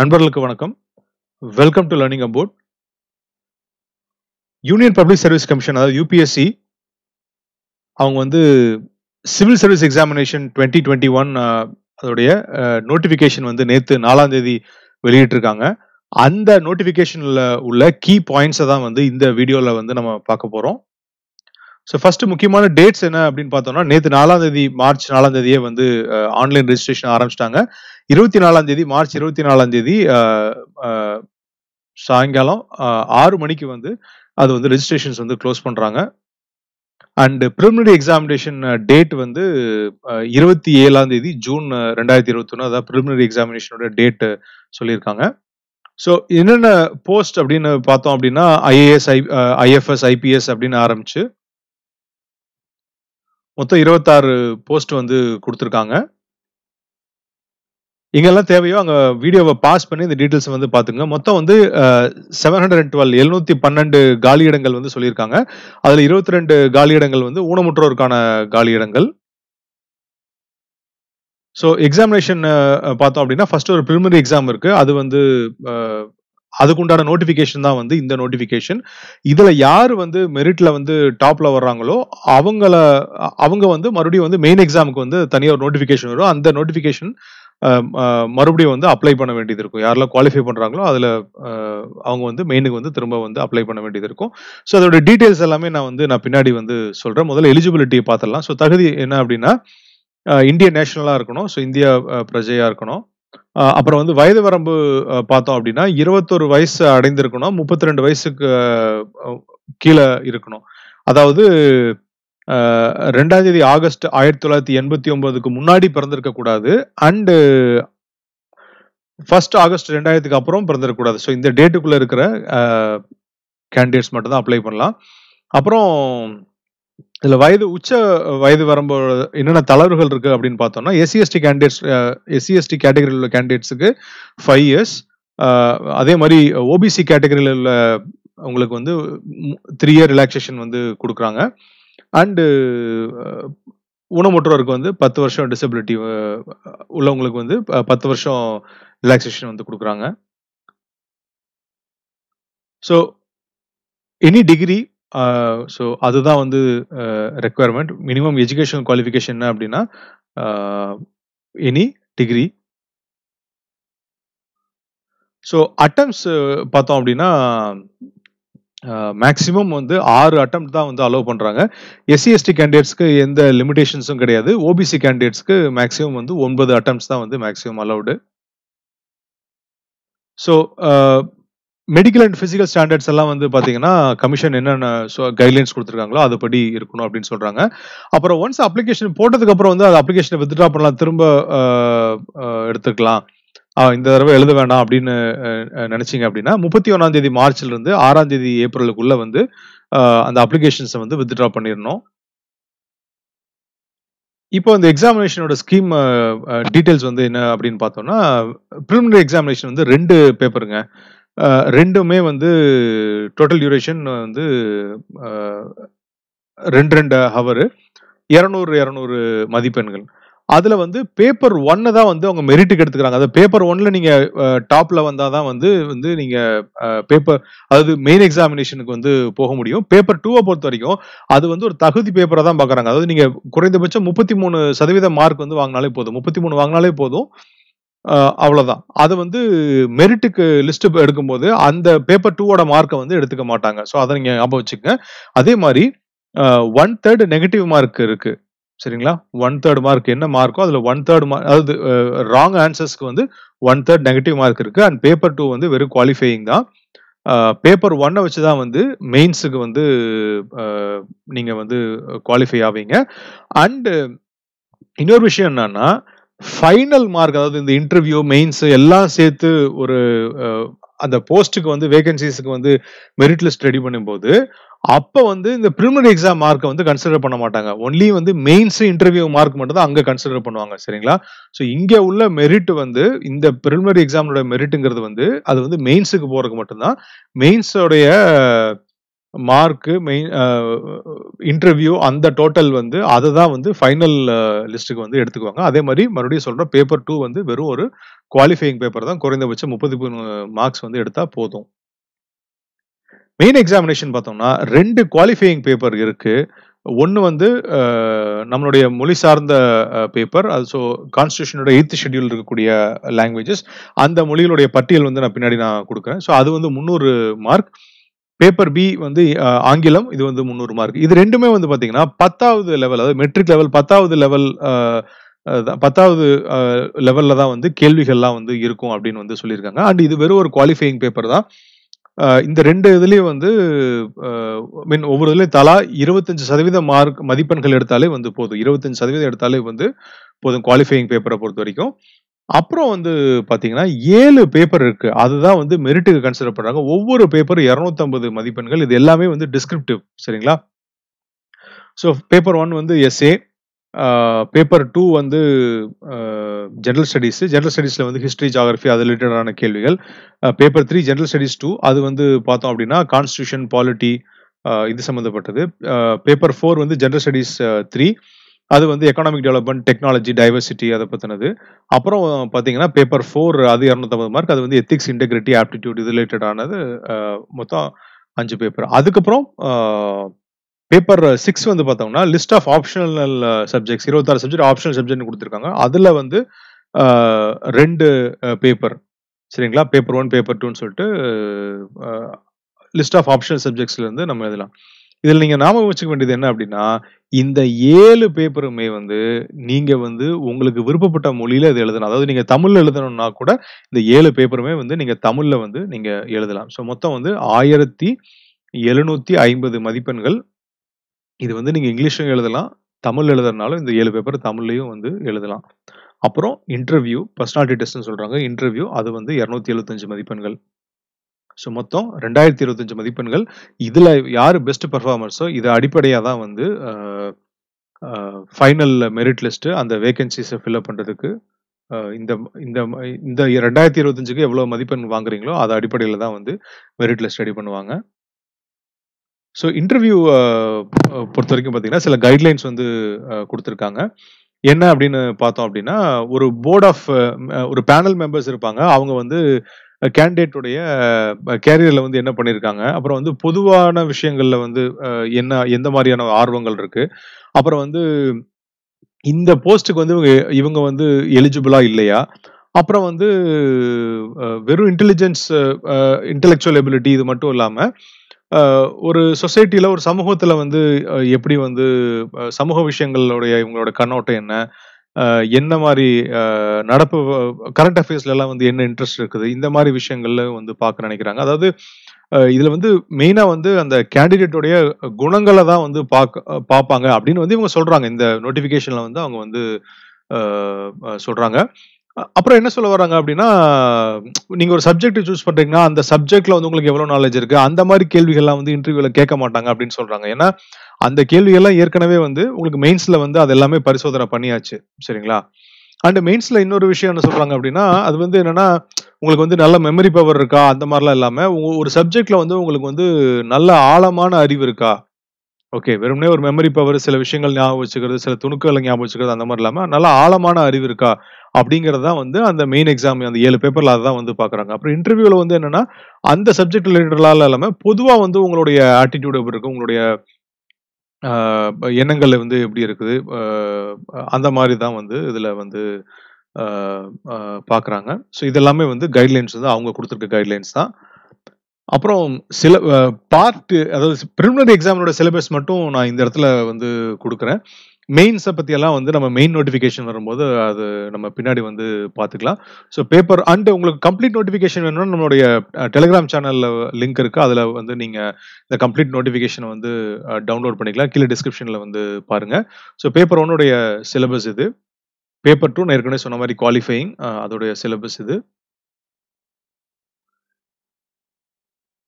நண்பர்களுக்கு வணக்கம் welcome to learning about Union Public Service Commission அதாவது யூபிஎஸ்சி அவங்க வந்து civil service examination twenty twenty one அதோடைய நோட்டிஃபிகேஷன் வந்து நேற்று நாலாம் தேதி வெளியிட்டிருக்காங்க அந்த நோட்டிஃபிகேஷனில் உள்ள கீ பாயிண்ட்ஸை தான் வந்து இந்த வீடியோவில் வந்து நம்ம பார்க்க போகிறோம் ஸோ ஃபர்ஸ்ட் முக்கியமான டேட்ஸ் என்ன அப்படின்னு பார்த்தோம்னா நேற்று நாலாம் தேதி மார்ச் நாலாம் தேதியே வந்து ஆன்லைன் ரெஜிஸ்ட்ரேஷன் ஆரம்பிச்சிட்டாங்க இருபத்தி நாலாம் தேதி மார்ச் இருபத்தி நாலாம் தேதி சாயங்காலம் ஆறு மணிக்கு வந்து அது வந்து ரெஜிஸ்ட்ரேஷன்ஸ் வந்து க்ளோஸ் பண்ணுறாங்க அண்ட் ப்ரிலிமினரி எக்ஸாமினேஷன் டேட் வந்து இருபத்தி ஏழாம் தேதி ஜூன் ரெண்டாயிரத்தி ஒன்று அதாவது ப்ரிலிமினரி எக்ஸாமினேஷனோட டேட்டு சொல்லியிருக்காங்க ஸோ என்னென்ன போஸ்ட் அப்படின்னு பார்த்தோம் அப்படின்னா ஐஏஎஸ் ஐ ஐஎஃப்எஸ் ஐபிஎஸ் அப்படின்னு ஆரம்பிச்சு மொத்தம் இருபத்தாறு போஸ்ட் வந்து கொடுத்துருக்காங்க இங்கெல்லாம் தேவையோ அங்கே வீடியோவை பாஸ் பண்ணி இந்த டீட்டெயில்ஸ் வந்து பார்த்துங்க மொத்தம் வந்து செவன் ஹண்ட்ரட் அண்ட் டுவெல் எழுநூத்தி பன்னெண்டு காலி இடங்கள் வந்து சொல்லியிருக்காங்க அதில் இருபத்தி ரெண்டு காலி இடங்கள் வந்து ஊனமுற்றோருக்கான காலி இடங்கள் ஸோ எக்ஸாமினேஷன் பார்த்தோம் அப்படின்னா ஃபர்ஸ்ட் ஒரு ப்ரிலிமினரி எக்ஸாம் இருக்குது அது வந்து அதுக்குண்டான நோட்டிஃபிகேஷன் தான் வந்து இந்த நோட்டிஃபிகேஷன் இதில் யார் வந்து மெரிட்டில் வந்து டாப்பில் வர்றாங்களோ அவங்கள அவங்க வந்து மறுபடியும் வந்து மெயின் எக்ஸாமுக்கு வந்து தனியாக ஒரு நோட்டிஃபிகேஷன் வரும் அந்த நோட்டிஃபிகேஷன் மறுபடியும் வந்து அப்ளை பண்ண வேண்டியது இருக்கும் யாரெல்லாம் குவாலிஃபை பண்ணுறாங்களோ அதில் அவங்க வந்து மெயினுக்கு வந்து திரும்ப வந்து அப்ளை பண்ண வேண்டியது இருக்கும் ஸோ அதோட டீட்டெயில்ஸ் எல்லாமே நான் வந்து நான் பின்னாடி வந்து சொல்கிறேன் முதல்ல எலிஜிபிலிட்டியை பார்த்துடலாம் ஸோ தகுதி என்ன அப்படின்னா இந்திய நேஷனலாக இருக்கணும் ஸோ இந்தியா பிரஜையாக இருக்கணும் அப்புறம் வந்து வயது வரம்பு பார்த்தோம் அப்படின்னா இருபத்தொரு வயசு அடைந்திருக்கணும் முப்பத்தி ரெண்டு வயசுக்கு கீழே இருக்கணும் அதாவது ரெண்டாம் தேதி ஆகஸ்ட் ஆயிரத்தி தொள்ளாயிரத்தி எண்பத்தி ஒன்பதுக்கு முன்னாடி பிறந்திருக்க கூடாது அண்டு ஃபர்ஸ்ட் ஆகஸ்ட் ரெண்டாயிரத்துக்கு அப்புறம் பிறந்திருக்கக்கூடாது ஸோ இந்த டேட்டுக்குள்ளே இருக்கிற கேண்டிடேட்ஸ் மட்டும்தான் அப்ளை பண்ணலாம் அப்புறம் இதுல வயது உச்ச வயது வரம்பு என்னென்ன தளர்வுகள் இருக்கு அப்படின்னு பார்த்தோம்னா எஸ்சிஎஸ்டி கேண்டிடேட்ஸ் எஸ்சிஎஸ்டி கேட்டகரியில் உள்ள கேண்டிடேட்ஸுக்கு ஃபைவ் இயர்ஸ் அதே மாதிரி ஓபிசி கேட்டகரியில் உள்ள உங்களுக்கு வந்து த்ரீ இயர் ரிலாக்ஸேஷன் வந்து கொடுக்குறாங்க அண்டு ஊனமுற்றோருக்கு வந்து பத்து வருஷம் டிசபிலிட்டி உள்ளவங்களுக்கு வந்து பத்து வருஷம் ரிலாக்ஸேஷன் வந்து கொடுக்குறாங்க ஸோ எனி டிகிரி ஸோ அதுதான் வந்து ரெக்குவயர்மெண்ட் மினிமம் எஜுகேஷனல் குவாலிஃபிகேஷன் என்ன அப்படின்னா எனி டிகிரி ஸோ அட்டம்ஸ் பார்த்தோம் அப்படின்னா மேக்சிமம் வந்து ஆறு அட்டம் தான் வந்து அலோவ் பண்ணுறாங்க எஸ்சி எஸ்டி கேண்டிடேட்ஸ்க்கு எந்த லிமிடேஷன்ஸும் கிடையாது ஓபிசி கேண்டிடேட்ஸ்க்கு மேக்சிமம் வந்து ஒன்பது அட்டம்ஸ் தான் வந்து maximum allowed so medical and physical standards எல்லாம் வந்து பார்த்தீங்கன்னா கமிஷன் என்னென்ன கைட்லைன்ஸ் கொடுத்துருக்காங்களோ அதுபடி இருக்கணும் அப்படின்னு சொல்கிறாங்க அப்புறம் ஒன்ஸ் அப்ளிகேஷன் போட்டதுக்கப்புறம் வந்து அது அப்ளிகேஷனை வித்ட்ரா பண்ணலாம் திரும்ப எடுத்துக்கலாம் இந்த தடவை எழுத வேண்டாம் அப்படின்னு நினைச்சிங்க அப்படின்னா முப்பத்தி ஒன்றாம் தேதி மார்ச்ல இருந்து ஆறாம் தேதி ஏப்ரலுக்குள்ள வந்து அந்த அப்ளிகேஷன்ஸை வந்து வித்ட்ரா பண்ணிடணும் இப்போ இந்த எக்ஸாமினேஷனோட ஸ்கீம் டீட்டெயில்ஸ் வந்து என்ன அப்படின்னு பார்த்தோம்னா ப்ரிலிமினரி எக்ஸாமினேஷன் வந்து ரெண்டு பேப்பருங்க ரெண்டுமே வந்து டோட்டல் டியூரேஷன் வந்து ரெண்டு ரெண்டு ஹவரு இரநூறு இரநூறு மதிப்பெண்கள் அதில் வந்து பேப்பர் ஒன்னை தான் வந்து அவங்க மெரிட்டுக்கு எடுத்துக்கிறாங்க அதாவது பேப்பர் ஒன்ல நீங்கள் டாப்பில் வந்தால் தான் வந்து வந்து நீங்கள் பேப்பர் அதாவது மெயின் எக்ஸாமினேஷனுக்கு வந்து போக முடியும் பேப்பர் டூவை பொறுத்த வரைக்கும் அது வந்து ஒரு தகுதி பேப்பரை தான் பார்க்குறாங்க அதாவது நீங்கள் குறைந்தபட்சம் முப்பத்தி மூணு சதவீத மார்க் வந்து வாங்கினாலே போதும் முப்பத்தி மூணு வாங்கினாலே போதும் அவ்வளோதான் அது வந்து மெரிட்டுக்கு லிஸ்ட்டு எடுக்கும்போது அந்த பேப்பர் டூவோட மார்க்கை வந்து எடுத்துக்க மாட்டாங்க ஸோ அதை நீங்கள் ஞாபகம் வச்சுக்கங்க அதே மாதிரி ஒன் தேர்டு நெகட்டிவ் மார்க் இருக்கு சரிங்களா ஒன் தேர்ட் மார்க் என்ன மார்க்கோ அதில் ஒன் தேர்ட் மார்க் அதாவது ராங் ஆன்சர்ஸ்க்கு வந்து ஒன் தேர்ட் நெகட்டிவ் மார்க் இருக்கு அண்ட் பேப்பர் டூ வந்து வெறும் குவாலிஃபையிங் தான் பேப்பர் ஒன்னை வச்சு தான் வந்து மெயின்ஸுக்கு வந்து நீங்கள் வந்து குவாலிஃபை ஆவீங்க அண்டு இன்னொரு விஷயம் என்னன்னா ஃபைனல் மார்க் அதாவது இந்த இன்டர்வியூ மெயின்ஸ் எல்லாம் சேர்த்து ஒரு அந்த போஸ்ட்டுக்கு வந்து வேகன்சிஸுக்கு வந்து மெரிட் லிஸ்ட் ரெடி பண்ணும்போது அப்போ வந்து இந்த ப்ரிமினரி எக்ஸாம் மார்க்கை வந்து கன்சிடர் பண்ண மாட்டாங்க ஒன்லி வந்து மெயின்ஸ் இன்டர்வியூ மார்க் மட்டும் தான் அங்கே கன்சிடர் பண்ணுவாங்க சரிங்களா ஸோ இங்கே உள்ள மெரிட் வந்து இந்த ப்ரிமினரி எக்ஸாமோட மெரிட்டுங்கிறது வந்து அது வந்து மெயின்ஸுக்கு போகிறதுக்கு மட்டும்தான் மெயின்ஸோடைய மார்க்கு மெயின் இன்டர்வியூ அந்த டோட்டல் வந்து அதை தான் வந்து ஃபைனல் லிஸ்ட்டுக்கு வந்து எடுத்துக்குவாங்க அதே மாதிரி மறுபடியும் சொல்கிறோம் பேப்பர் டூ வந்து வெறும் ஒரு குவாலிஃபையிங் பேப்பர் தான் குறைந்தபட்சம் முப்பத்தி மூணு மார்க்ஸ் வந்து எடுத்தால் போதும் மெயின் எக்ஸாமினேஷன் பார்த்தோம்னா ரெண்டு குவாலிஃபையிங் பேப்பர் இருக்குது ஒன்று வந்து நம்மளுடைய மொழி சார்ந்த பேப்பர் அது ஸோ கான்ஸ்டியூஷனோட எய்த் ஷெட்யூல் இருக்கக்கூடிய லாங்குவேஜஸ் அந்த மொழிகளுடைய பட்டியல் வந்து நான் பின்னாடி நான் கொடுக்குறேன் ஸோ அது வந்து முந்நூறு மார்க் பேப்பர் பி வந்து ஆங்கிலம் இது வந்து முந்நூறு மார்க் இது ரெண்டுமே வந்து பார்த்தீங்கன்னா பத்தாவது லெவல் அதாவது மெட்ரிக் லெவல் பத்தாவது லெவல் பத்தாவது லெவலில் தான் வந்து கேள்விகள்லாம் வந்து இருக்கும் அப்படின்னு வந்து சொல்லியிருக்காங்க அண்ட் இது வெறும் ஒரு குவாலிஃபையிங் பேப்பர் தான் இந்த ரெண்டு இதுலேயும் வந்து மீன் ஒவ்வொரு இதுலேயும் தலா இருபத்தஞ்சு சதவீத மார்க் மதிப்பெண்கள் எடுத்தாலே வந்து போதும் இருபத்தஞ்சு சதவீதம் எடுத்தாலே வந்து போதும் குவாலிஃபையிங் பேப்பரை பொறுத்த வரைக்கும் அப்புறம் வந்து பார்த்தீங்கன்னா ஏழு பேப்பர் இருக்கு அதுதான் வந்து மெரிட்டுக்கு கன்சிடர் பண்ணுறாங்க ஒவ்வொரு பேப்பர் இரநூத்தம்பது மதிப்பெண்கள் இது எல்லாமே வந்து டிஸ்கிரிப்டிவ் சரிங்களா ஸோ பேப்பர் ஒன் வந்து எஸ்ஏ பேப்பர் டூ வந்து ஜென்ரல் ஸ்டடீஸ் ஜென்ரல் ஸ்டடீஸில் வந்து ஹிஸ்ட்ரி ஜாகிரஃபி அது ரிலேட்டடான கேள்விகள் paper three general studies two அது வந்து பார்த்தோம் அப்படின்னா கான்ஸ்டியூஷன் பாலிட்டி இது சம்மந்தப்பட்டது பேப்பர் ஃபோர் வந்து ஜென்ரல் ஸ்டடீஸ் த்ரீ அது வந்து எக்கனாமிக் டெவலப்மெண்ட் டெக்னாலஜி டைவர்சிட்டி அதை பற்றினது அப்புறம் பார்த்தீங்கன்னா பேப்பர் ஃபோர் அது இரநூத்தம்பது மார்க் அது வந்து எத்திக்ஸ் இன்டெகிரிட்டி ஆப்டிடியூட் இது ரிலேட்டடானது மொத்தம் அஞ்சு பேப்பர் அதுக்கப்புறம் பேப்பர் சிக்ஸ் வந்து பார்த்தோம்னா லிஸ்ட் ஆஃப் ஆப்ஷனல் சப்ஜெக்ட்ஸ் இருபத்தாறு சப்ஜெக்ட் ஆப்ஷனல் சப்ஜெக்ட்னு கொடுத்துருக்காங்க அதில் வந்து ரெண்டு பேப்பர் சரிங்களா பேப்பர் ஒன் பேப்பர் டூன்னு சொல்லிட்டு லிஸ்ட் ஆஃப் ஆப்ஷனல் சப்ஜெக்ட்ஸ்லேருந்து நம்ம எழுதலாம் இதில் நீங்கள் ஞாபகம் வச்சுக்க வேண்டியது என்ன அப்படின்னா இந்த ஏழு பேப்பருமே வந்து நீங்கள் வந்து உங்களுக்கு விருப்பப்பட்ட மொழியில் இது எழுதணும் அதாவது நீங்கள் தமிழில் எழுதணும்னா கூட இந்த ஏழு பேப்பருமே வந்து நீங்கள் தமிழில் வந்து நீங்கள் எழுதலாம் ஸோ மொத்தம் வந்து ஆயிரத்தி எழுநூற்றி ஐம்பது மதிப்பெண்கள் இது வந்து நீங்கள் இங்கிலீஷும் எழுதலாம் தமிழ் எழுதுறதுனாலும் இந்த ஏழு பேப்பர் தமிழ்லையும் வந்து எழுதலாம் அப்புறம் இன்டர்வியூ பர்சனாலிட்டி டெஸ்ட்னு சொல்கிறாங்க இன்டர்வியூ அது வந்து இரநூத்தி எழுபத்தஞ்சு மதிப்பெண்கள் ஸோ மொத்தம் ரெண்டாயிரத்தி இருபத்தஞ்சு மதிப்பெண்கள் இதில் யார் பெஸ்ட் பர்ஃபார்மர்ஸோ இதை அடிப்படையாக தான் வந்து ஃபைனல் மெரிட் லிஸ்ட்டு அந்த வேகன்சிஸை ஃபில்அப் பண்ணுறதுக்கு இந்த இந்த இந்த ரெண்டாயிரத்தி இருபத்தஞ்சுக்கு எவ்வளோ மதிப்பெண் வாங்குறீங்களோ அதை அடிப்படையில் தான் வந்து மெரிட் லிஸ்ட் ரெடி பண்ணுவாங்க ஸோ இன்டர்வியூ பொறுத்த வரைக்கும் பார்த்தீங்கன்னா சில கைட்லைன்ஸ் வந்து கொடுத்துருக்காங்க என்ன அப்படின்னு பார்த்தோம் அப்படின்னா ஒரு போர்ட் ஆஃப் ஒரு பேனல் மெம்பர்ஸ் இருப்பாங்க அவங்க வந்து கேண்டிடேட்டுடைய கேரியரில் வந்து என்ன பண்ணியிருக்காங்க அப்புறம் வந்து பொதுவான விஷயங்களில் வந்து என்ன எந்த மாதிரியான ஆர்வங்கள் இருக்குது அப்புறம் வந்து இந்த போஸ்ட்டுக்கு வந்து இவங்க இவங்க வந்து எலிஜிபிளா இல்லையா அப்புறம் வந்து வெறும் இன்டெலிஜென்ஸ் இன்டெலெக்சுவல் எபிலிட்டி இது மட்டும் இல்லாமல் ஒரு சொசைட்டியில் ஒரு சமூகத்தில் வந்து எப்படி வந்து சமூக விஷயங்களுடைய இவங்களோட கண்ணோட்டம் என்ன என்ன மாதிரி நடப்பு கரண்ட் அஃபேர்ஸ்ல எல்லாம் வந்து என்ன இன்ட்ரெஸ்ட் இருக்குது இந்த மாதிரி விஷயங்கள்ல வந்து பார்க்க நினைக்கிறாங்க அதாவது இதுல வந்து மெயினா வந்து அந்த கேண்டிடேட்டுடைய குணங்களை தான் வந்து பார்க்க பார்ப்பாங்க அப்படின்னு வந்து இவங்க சொல்றாங்க இந்த நோட்டிபிகேஷன்ல வந்து அவங்க வந்து சொல்றாங்க அப்புறம் என்ன சொல்ல வராங்க அப்படின்னா நீங்க ஒரு சப்ஜெக்ட் சூஸ் பண்றீங்கன்னா அந்த சப்ஜெக்ட்ல வந்து உங்களுக்கு எவ்வளவு நாலேஜ் இருக்கு அந்த மாதிரி கேள்விகள்லாம் வந்து இன்டர்வியூல கேட்க மாட்டாங்க அப்படின்னு சொல்றாங்க ஏன்னா அந்த கேள்வியெல்லாம் ஏற்கனவே வந்து உங்களுக்கு மெயின்ஸ்ல வந்து அது எல்லாமே பரிசோதனை பண்ணியாச்சு சரிங்களா அண்ட் மெயின்ஸ்ல இன்னொரு விஷயம் என்ன சொல்றாங்க அப்படின்னா அது வந்து என்னன்னா உங்களுக்கு வந்து நல்ல மெமரி பவர் இருக்கா அந்த மாதிரிலாம் இல்லாம ஒரு சப்ஜெக்ட்ல வந்து உங்களுக்கு வந்து நல்ல ஆழமான அறிவு இருக்கா ஓகே வெறுமனே ஒரு மெமரி பவர் சில விஷயங்கள் ஞாபகம் வச்சுக்கிறது சில துணுக்குகளை ஞாபகம் வச்சுக்கிறது அந்த மாதிரி இல்லாமல் நல்ல ஆழமான அறிவு இருக்கா அப்படிங்கிறது தான் வந்து அந்த மெயின் எக்ஸாம் அந்த ஏழு பேப்பரில் தான் வந்து பார்க்குறாங்க அப்புறம் இன்டர்வியூவில் வந்து என்னென்னா அந்த சப்ஜெக்ட் ரிலேட்டடால இல்லாமல் பொதுவாக வந்து உங்களுடைய ஆட்டிடியூட் எப்படி இருக்கும் உங்களுடைய எண்ணங்கள் வந்து எப்படி இருக்குது அந்த மாதிரி தான் வந்து இதில் வந்து பார்க்குறாங்க ஸோ இதெல்லாமே வந்து கைட்லைன்ஸ் வந்து அவங்க கொடுத்துருக்க கைட்லைன்ஸ் தான் அப்புறம் சில பார்ட்டு அதாவது ப்ரிலிமினரி எக்ஸாமினோட சிலபஸ் மட்டும் நான் இந்த இடத்துல வந்து கொடுக்குறேன் மெயின்ஸை பற்றியெல்லாம் வந்து நம்ம மெயின் நோட்டிஃபிகேஷன் வரும்போது அது நம்ம பின்னாடி வந்து பார்த்துக்கலாம் ஸோ பேப்பர் அண்ட் உங்களுக்கு கம்ப்ளீட் நோட்டிஃபிகேஷன் வேணும்னா நம்மளுடைய டெலிகிராம் சேனலில் லிங்க் இருக்குது அதில் வந்து நீங்கள் இந்த கம்ப்ளீட் நோட்டிஃபிகேஷனை வந்து டவுன்லோட் பண்ணிக்கலாம் கீழே டிஸ்கிரிப்ஷனில் வந்து பாருங்கள் ஸோ பேப்பர் ஒன்னுடைய சிலபஸ் இது பேப்பர் டூ நான் ஏற்கனவே சொன்ன மாதிரி குவாலிஃபையிங் அதோடைய சிலபஸ் இது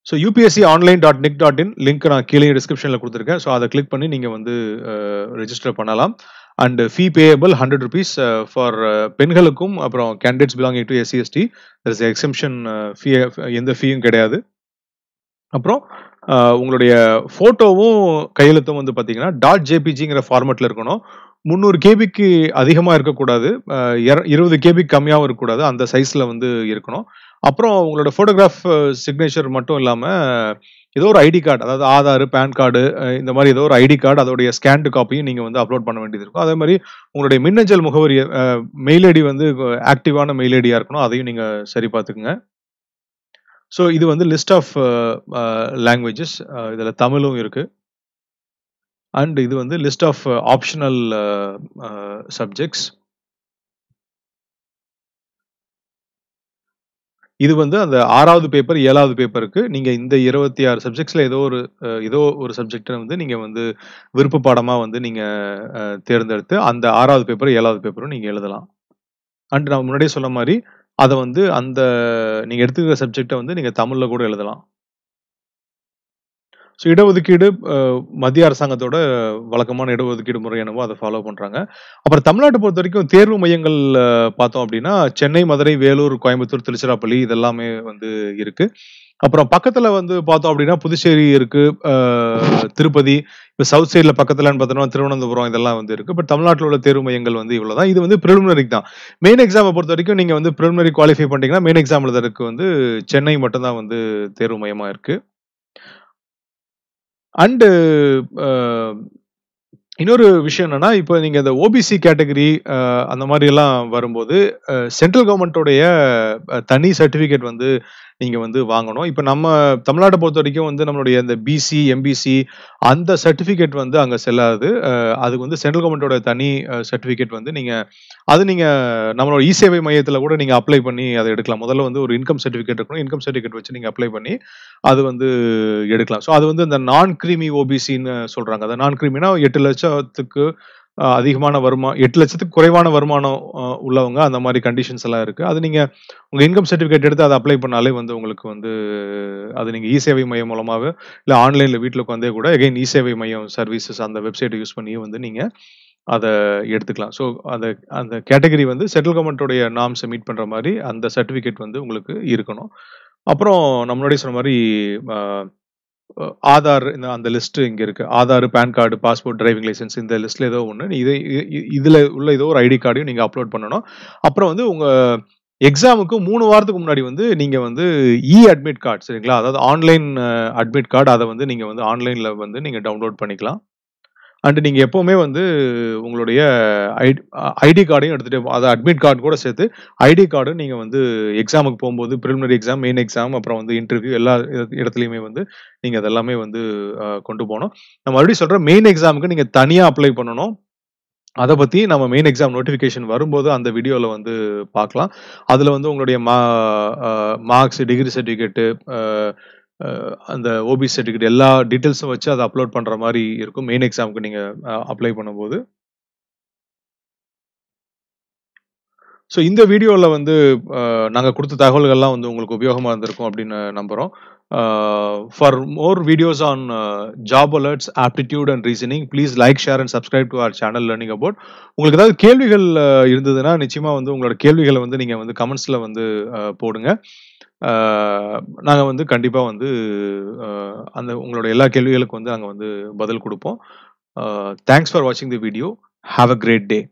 so UPSC online dot nic dot in link நான் கீழே டிஸ்கிரிப்ஷனில் கொடுத்துருக்கேன் ஸோ அதை கிளிக் பண்ணி நீங்கள் வந்து ரெஜிஸ்டர் பண்ணலாம் and fee payable hundred rupees for பெண்களுக்கும் அப்புறம் candidates belonging to SC ST there is exemption fee எந்த ஃபீயும் கிடையாது அப்புறம் உங்களுடைய ஃபோட்டோவும் கையெழுத்தும் வந்து பார்த்தீங்கன்னா டாட் ஜேபிஜிங்கிற ஃபார்மெட்டில் இருக்கணும் முந்நூறு கேபிக்கு அதிகமாக இருக்கக்கூடாது இருபது கேபிக்கு கம்மியாகவும் இருக்கக்கூடாது அந்த சைஸில் வந்து இருக்கணும் அப்புறம் உங்களோட ஃபோட்டோகிராஃப் சிக்னேச்சர் மட்டும் இல்லாமல் ஏதோ ஒரு ஐடி கார்டு அதாவது ஆதார் பேன் கார்டு இந்த மாதிரி ஏதோ ஒரு ஐடி கார்டு அதோடைய ஸ்கேன்டு காப்பியும் நீங்கள் வந்து அப்லோட் பண்ண வேண்டியது இருக்கும் அதே மாதிரி உங்களுடைய மின்னஞ்சல் முகவரி மெயில் ஐடி வந்து ஆக்டிவான மெயில் ஐடியாக இருக்கணும் அதையும் நீங்கள் சரி பார்த்துக்குங்க ஸோ இது வந்து லிஸ்ட் ஆஃப் லாங்குவேஜஸ் இதில் தமிழும் இருக்குது அண்ட் இது வந்து லிஸ்ட் ஆஃப் ஆப்ஷனல் சப்ஜெக்ட்ஸ் இது வந்து அந்த ஆறாவது பேப்பர் ஏழாவது பேப்பருக்கு நீங்கள் இந்த இருபத்தி ஆறு சப்ஜெக்ட்ஸில் ஏதோ ஒரு ஏதோ ஒரு சப்ஜெக்டை வந்து நீங்கள் வந்து விருப்ப பாடமாக வந்து நீங்கள் தேர்ந்தெடுத்து அந்த ஆறாவது பேப்பர் ஏழாவது பேப்பரும் நீங்கள் எழுதலாம் அண்ட் நான் முன்னாடியே சொன்ன மாதிரி அதை வந்து அந்த நீங்கள் எடுத்துக்கிற சப்ஜெக்டை வந்து நீங்கள் தமிழில் கூட எழுதலாம் ஸோ இடஒதுக்கீடு மத்திய அரசாங்கத்தோட வழக்கமான இடஒதுக்கீடு முறை என்னவோ அதை ஃபாலோ பண்ணுறாங்க அப்புறம் தமிழ்நாட்டை பொறுத்த வரைக்கும் தேர்வு மையங்கள் பார்த்தோம் அப்படின்னா சென்னை மதுரை வேலூர் கோயம்புத்தூர் திருச்சிராப்பள்ளி இதெல்லாமே வந்து இருக்கு அப்புறம் பக்கத்தில் வந்து பார்த்தோம் அப்படின்னா புதுச்சேரி இருக்கு திருப்பதி இப்போ சவுத் சைடில் பக்கத்தில் பார்த்தோம்னா திருவனந்தபுரம் இதெல்லாம் வந்து இருக்கு பட் தமிழ்நாட்டில் உள்ள தேர்வு மையங்கள் வந்து இவ்வளோ தான் இது வந்து ப்ரிலிமினரி தான் மெயின் எக்ஸாமை பொறுத்த வரைக்கும் நீங்கள் வந்து ப்ரிலிமினரி குவாலிஃபை பண்ணிட்டீங்கன்னா மெயின் எக்ஸாம் எழுதறதுக்கு வந்து சென்னை மட்டும்தான் வந்து தேர்வு மையமாக இருக்குது அண்டு uh, இன்னொரு விஷயம் என்னன்னா இப்போ நீங்க இந்த ஓபிசி கேட்டகரி அந்த மாதிரி எல்லாம் வரும்போது சென்ட்ரல் கவர்மெண்ட்டோடைய தனி சர்டிஃபிகேட் வந்து நீங்கள் வந்து வாங்கணும் இப்போ நம்ம தமிழ்நாட்டை பொறுத்த வரைக்கும் வந்து நம்மளுடைய இந்த பிசி எம்பிசி அந்த சர்டிஃபிகேட் வந்து அங்கே செல்லாது அதுக்கு வந்து சென்ட்ரல் கவர்மெண்ட்டோட தனி சர்டிஃபிகேட் வந்து நீங்கள் அது நீங்கள் நம்மளோட இ சேவை மையத்தில் கூட நீங்கள் அப்ளை பண்ணி அதை எடுக்கலாம் முதல்ல வந்து ஒரு இன்கம் சர்டிஃபிகேட் இருக்கணும் இன்கம் சர்டிஃபிகேட் வச்சு நீங்கள் அப்ளை பண்ணி அது வந்து எடுக்கலாம் ஸோ அது வந்து இந்த நான் கிரீமி ஓபிசின்னு சொல்கிறாங்க அதை நான் கிரீமினா எட்டு லட்சத்துக்கு அதிகமான வருமானம் எட்டு லட்சத்துக்கு குறைவான வருமானம் உள்ளவங்க அந்த மாதிரி கண்டிஷன்ஸ் எல்லாம் இருக்குது அது நீங்கள் உங்கள் இன்கம் சர்டிஃபிகேட் எடுத்து அதை அப்ளை பண்ணாலே வந்து உங்களுக்கு வந்து அது நீங்கள் இ சேவை மையம் மூலமாகவே இல்லை ஆன்லைனில் வீட்டில் உட்காந்தே கூட எகைன் இ சேவை மையம் சர்வீசஸ் அந்த வெப்சைட்டை யூஸ் பண்ணி வந்து நீங்கள் அதை எடுத்துக்கலாம் ஸோ அந்த அந்த கேட்டகரி வந்து செட்டில் கவர்மெண்ட்டோடைய நாம்ஸை மீட் பண்ணுற மாதிரி அந்த சர்டிஃபிகேட் வந்து உங்களுக்கு இருக்கணும் அப்புறம் நம்மளுடைய சொன்ன மாதிரி ஆதார் இந்த அந்த லிஸ்ட் இங்கே இருக்குது Aadhaar PAN card passport driving licence இந்த லிஸ்ட்டில் ஏதோ ஒன்று இது இதில் உள்ள ஏதோ ஒரு ஐடி கார்டையும் நீங்கள் அப்லோட் பண்ணணும் அப்புறம் வந்து உங்கள் எக்ஸாமுக்கு மூணு வாரத்துக்கு முன்னாடி வந்து நீங்கள் வந்து இ அட்மிட் கார்டு சரிங்களா அதாவது ஆன்லைன் அட்மிட் கார்டு அதை வந்து நீங்கள் வந்து ஆன்லைனில் வந்து நீங்கள் டவுன்லோட் பண்ணிக்கலாம் அண்டு நீங்கள் எப்போவுமே வந்து உங்களுடைய ஐடி ஐடி கார்டையும் எடுத்துகிட்டு அதை அட்மிட் கார்டு கூட சேர்த்து ஐடி கார்டு நீங்கள் வந்து எக்ஸாமுக்கு போகும்போது ப்ரிலிமினரி எக்ஸாம் மெயின் எக்ஸாம் அப்புறம் வந்து இன்டர்வியூ எல்லா இடத்துலையுமே வந்து நீங்கள் அதெல்லாமே வந்து கொண்டு போகணும் நான் மறுபடியும் சொல்கிறேன் மெயின் எக்ஸாமுக்கு நீங்கள் தனியாக அப்ளை பண்ணணும் அதை பற்றி நம்ம மெயின் எக்ஸாம் நோட்டிஃபிகேஷன் வரும்போது அந்த வீடியோவில் வந்து பார்க்கலாம் அதில் வந்து உங்களுடைய மா மார்க்ஸ் டிகிரி சர்டிஃபிகேட்டு அந்த ஓபி சர்டிஃபிகேட் எல்லா டீட்டெயில்ஸும் வச்சு அதை அப்லோட் பண்ணுற மாதிரி இருக்கும் மெயின் எக்ஸாமுக்கு நீங்கள் அப்ளை பண்ணும்போது ஸோ இந்த வீடியோவில் வந்து நாங்கள் கொடுத்த தகவல்கள்லாம் வந்து உங்களுக்கு உபயோகமாக இருந்திருக்கும் அப்படின்னு நம்புகிறோம் for more videos on job alerts aptitude and reasoning please like share and subscribe to our channel learning about உங்களுக்கு ஏதாவது கேள்விகள் இருந்ததுன்னா நிச்சயமாக வந்து உங்களோட கேள்விகளை வந்து நீங்கள் வந்து கமெண்ட்ஸில் வந்து போடுங்க நாங்கள் வந்து கண்டிப்பாக வந்து அந்த உங்களோட எல்லா கேள்விகளுக்கும் வந்து நாங்கள் வந்து பதில் கொடுப்போம் தேங்க்ஸ் ஃபார் வாட்சிங் the video have a great day